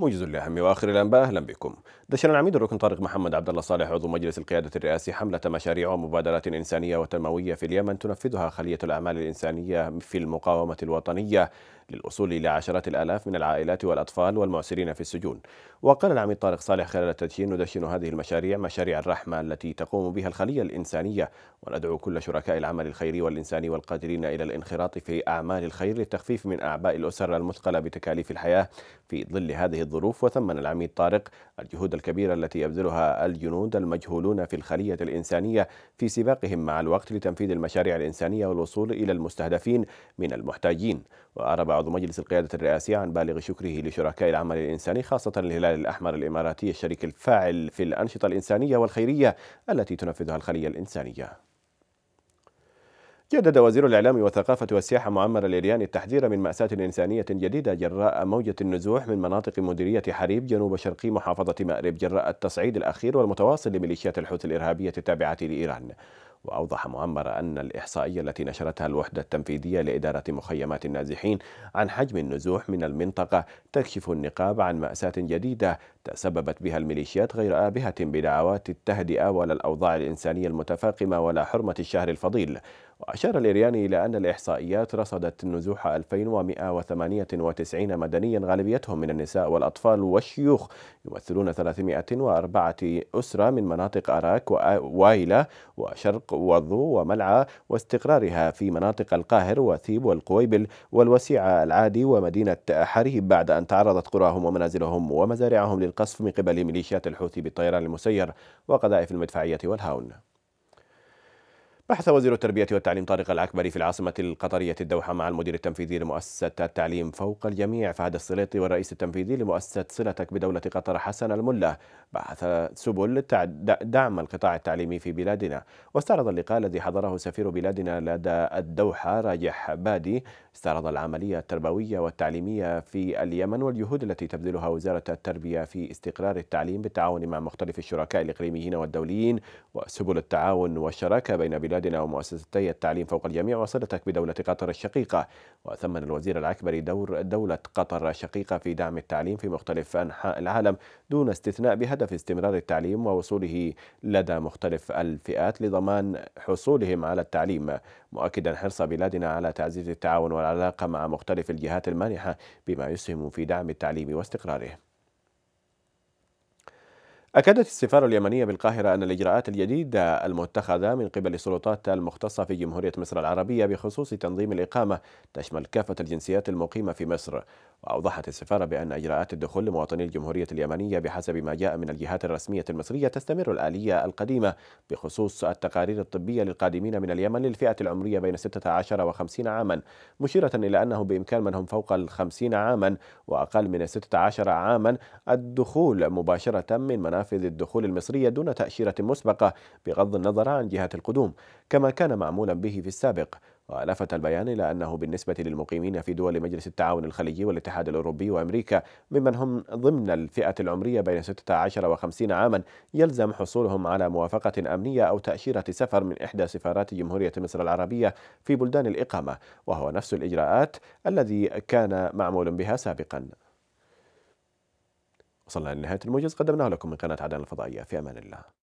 موجز لأهم وآخر الأنباء أهلا بكم دشن العميد الركن طارق محمد عبد الله صالح عضو مجلس القيادة الرئاسي حملة مشاريع ومبادرات إنسانية وتنموية في اليمن تنفذها خلية الأعمال الإنسانية في المقاومة الوطنية للوصول إلى عشرات الآلاف من العائلات والأطفال والمعسرين في السجون وقال العميد طارق صالح خلال التدشين ندشن هذه المشاريع مشاريع الرحمة التي تقوم بها الخلية الإنسانية وندعو كل شركاء العمل الخيري والإنساني والقادرين إلى الانخراط في أعمال الخير للتخفيف من أعباء الأسر المثقلة بتكاليف الحياة في ظل هذه الظروف وثمن العميد طارق الجهود الكبيرة التي يبذلها الجنود المجهولون في الخلية الإنسانية في سباقهم مع الوقت لتنفيذ المشاريع الإنسانية والوصول إلى المستهدفين من المحتاجين وأرى عضو مجلس القيادة الرئاسية عن بالغ شكره لشركاء العمل الإنساني خاصة الهلال الأحمر الإماراتي الشريك الفاعل في الأنشطة الإنسانية والخيرية التي تنفذها الخلية الإنسانية جدد وزير الإعلام والثقافة والسياحة معمر الإرياني التحذير من مأساة إنسانية جديدة جراء موجة النزوح من مناطق مديرية حريب جنوب شرقي محافظة مأرب جراء التصعيد الأخير والمتواصل لميليشيات الحوثي الإرهابية التابعة لإيران وأوضح معمر أن الإحصائية التي نشرتها الوحدة التنفيذية لإدارة مخيمات النازحين عن حجم النزوح من المنطقة تكشف النقاب عن مأساة جديدة تسببت بها الميليشيات غير آبهة بدعوات التهدئة ولا الأوضاع الإنسانية المتفاقمة ولا حرمة الشهر الفضيل وأشار الإرياني إلى أن الإحصائيات رصدت نزوح 2198 مدنيا غالبيتهم من النساء والأطفال والشيوخ يمثلون 304 أسرة من مناطق أراك وايلة وشرق وضو وملعى واستقرارها في مناطق القاهر وثيب والقويبل والوسيعة العادي ومدينة حريب بعد أن تعرضت قراهم ومنازلهم ومزارعهم للقصف من قبل ميليشيات الحوثي بالطيران المسير وقذائف المدفعية والهاون بحث وزير التربية والتعليم طارق العكبري في العاصمة القطرية الدوحة مع المدير التنفيذي لمؤسسة التعليم فوق الجميع فهد السليطي والرئيس التنفيذي لمؤسسة صلتك بدولة قطر حسن الملة بحث سبل دعم القطاع التعليمي في بلادنا واستعرض اللقاء الذي حضره سفير بلادنا لدى الدوحة راجح بادي استعرض العملية التربوية والتعليمية في اليمن والجهود التي تبذلها وزارة التربية في استقرار التعليم بالتعاون مع مختلف الشركاء الإقليميين والدوليين وسبل التعاون والشراكة بين بلاد بلادنا ومؤسستي التعليم فوق الجميع وصلتك بدولة قطر الشقيقة وثمن الوزير العكبري دور دولة قطر الشقيقة في دعم التعليم في مختلف أنحاء العالم دون استثناء بهدف استمرار التعليم ووصوله لدى مختلف الفئات لضمان حصولهم على التعليم مؤكدا حرص بلادنا على تعزيز التعاون والعلاقة مع مختلف الجهات المانحة بما يسهم في دعم التعليم واستقراره أكدت السفارة اليمنية بالقاهرة أن الإجراءات الجديدة المتخذة من قبل السلطات المختصة في جمهورية مصر العربية بخصوص تنظيم الإقامة تشمل كافة الجنسيات المقيمة في مصر وأوضحت السفارة بأن إجراءات الدخول لمواطني الجمهورية اليمنية بحسب ما جاء من الجهات الرسمية المصرية تستمر الآلية القديمة بخصوص التقارير الطبية للقادمين من اليمن للفئة العمرية بين 16 و 50 عاما مشيرة إلى أنه بإمكان من هم فوق ال 50 عاما وأقل من 16 عاما الدخول مباشرة من منافذ الدخول المصرية دون تأشيرة مسبقة بغض النظر عن جهة القدوم كما كان معمولا به في السابق ولفت البيان إلى أنه بالنسبة للمقيمين في دول مجلس التعاون الخليجي والاتحاد الأوروبي وأمريكا ممن هم ضمن الفئة العمرية بين 16 و 50 عاما يلزم حصولهم على موافقة أمنية أو تأشيرة سفر من إحدى سفارات جمهورية مصر العربية في بلدان الإقامة وهو نفس الإجراءات الذي كان معمول بها سابقا وصلنا لنهاية الموجز قدمناه لكم من قناة عدن الفضائية في أمان الله